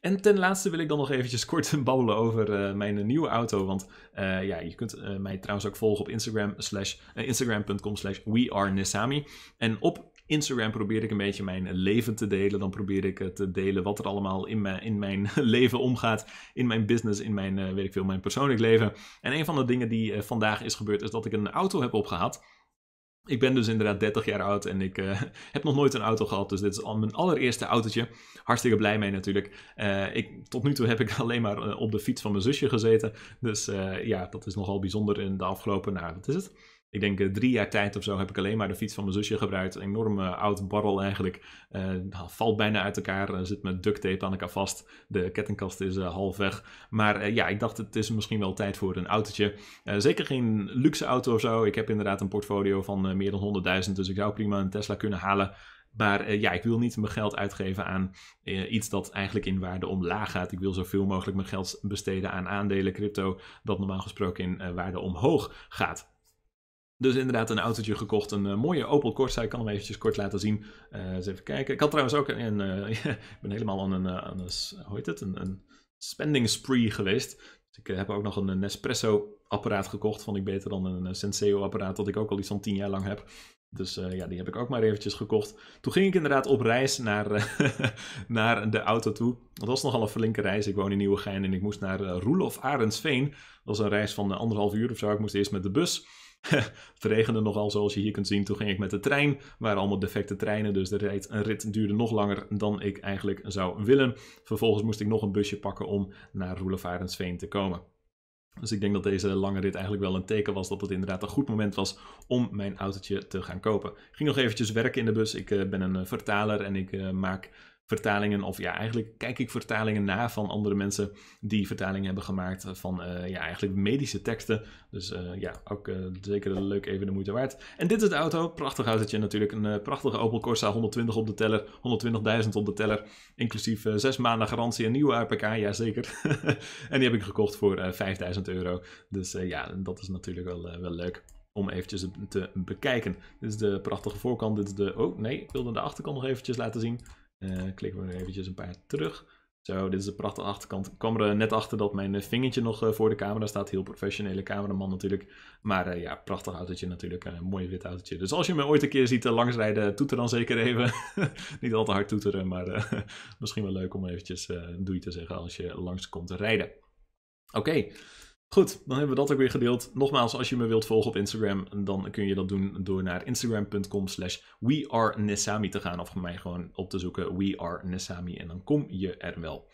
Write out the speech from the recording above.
En ten laatste wil ik dan nog eventjes kort babbelen over eh, mijn nieuwe auto. Want eh, ja, je kunt eh, mij trouwens ook volgen op Instagram, slash, instagram.com slash En op Instagram probeer ik een beetje mijn leven te delen. Dan probeer ik te delen wat er allemaal in mijn, in mijn leven omgaat. In mijn business, in mijn, weet ik veel, mijn persoonlijk leven. En een van de dingen die vandaag is gebeurd is dat ik een auto heb opgehaald. Ik ben dus inderdaad 30 jaar oud en ik eh, heb nog nooit een auto gehad. Dus dit is al mijn allereerste autootje. Hartstikke blij mee natuurlijk. Eh, ik, tot nu toe heb ik alleen maar eh, op de fiets van mijn zusje gezeten. Dus ja, dat is nogal bijzonder in de afgelopen, nou, wat is het? ik denk eh, drie jaar tijd of zo heb ik alleen maar de fiets van mijn zusje gebruikt. Een enorme eh, oud barrel eigenlijk. Eh, nou, valt bijna uit elkaar. zit met duct tape aan elkaar vast. De kettingkast is uh, half weg. Maar ja, ik dacht het is misschien wel tijd voor een autootje. zeker geen luxe auto of zo. Ik heb inderdaad een portfolio van meer dan 100.000. Dus ik zou prima een Tesla kunnen halen. Maar ja, ik wil niet mijn geld uitgeven aan iets dat eigenlijk in waarde omlaag gaat. Ik wil zoveel mogelijk mijn geld besteden aan aandelen, crypto, dat normaal gesproken in waarde omhoog gaat. Dus inderdaad een autootje gekocht, een eh, mooie Opel Corsa. Ik kan hem eventjes kort laten zien. Eh, eens even kijken. Ik had trouwens ook een, eh, ik ben helemaal aan een, een hoe heet het, een, een, spending spree geweest. Dus ik heb ook nog een Nespresso apparaat gekocht, vond ik beter dan een Senseo apparaat dat ik ook al iets van tien jaar lang heb. Dus ja, die heb ik ook maar eventjes gekocht. Toen ging ik inderdaad op reis naar, naar de auto toe. Dat was nogal een flinke reis. Ik woon in Nieuwegein en ik moest naar uh, Roelof Arendsveen. Dat was een reis van anderhalf uur of zo. Ik moest eerst met de bus. het regende nogal, zoals je hier kunt zien. Toen ging ik met de trein. Er waren allemaal defecte treinen, dus de rit, een rit duurde nog langer dan ik eigenlijk zou willen. Vervolgens moest ik nog een busje pakken om naar Roelevarensveen te komen. Dus ik denk dat deze lange rit eigenlijk wel een teken was dat het inderdaad een goed moment was om mijn autootje te gaan kopen. Ik ging nog eventjes werken in de bus. Ik eh, ben een eh, vertaler en ik eh, maak vertalingen. Of ja, eigenlijk kijk ik vertalingen na van andere mensen die vertalingen hebben gemaakt van eh, ja, eigenlijk medische teksten. Dus eh, ja, ook uh, zeker leuk even de moeite waard. En dit is de auto. Prachtig autootje natuurlijk. Een prachtige Opel Corsa 120 op de teller. 120.000 op de teller. Inclusief zes maanden garantie en nieuwe APK. Jazeker. en die heb ik gekocht voor 5000 euro. Dus ja, dat is natuurlijk wel, wel leuk om eventjes te bekijken. Dit is de prachtige voorkant. Dit is de... Oh, nee, ik wilde de achterkant nog eventjes laten zien. Uh, eh, klikken we eventjes een paar terug. Zo, dit is de prachtige achterkant. Ik kwam er net achter dat mijn eh, vingertje nog eh, voor de camera staat. Heel professionele cameraman natuurlijk. Maar uh, ja, prachtig autootje natuurlijk. Een mooi wit autootje. Dus als je me ooit een keer ziet langsrijden, toeter dan zeker even. Niet al te hard toeteren, maar misschien wel leuk om eventjes doei te zeggen als je langs komt rijden. Oké. Goed, dan hebben we dat ook weer gedeeld. Nogmaals, als je me wilt volgen op Instagram, dan kun je dat doen door naar instagram.com slash wearenesami te gaan. Of mij gewoon op te zoeken, wearenesami, en dan kom je er wel.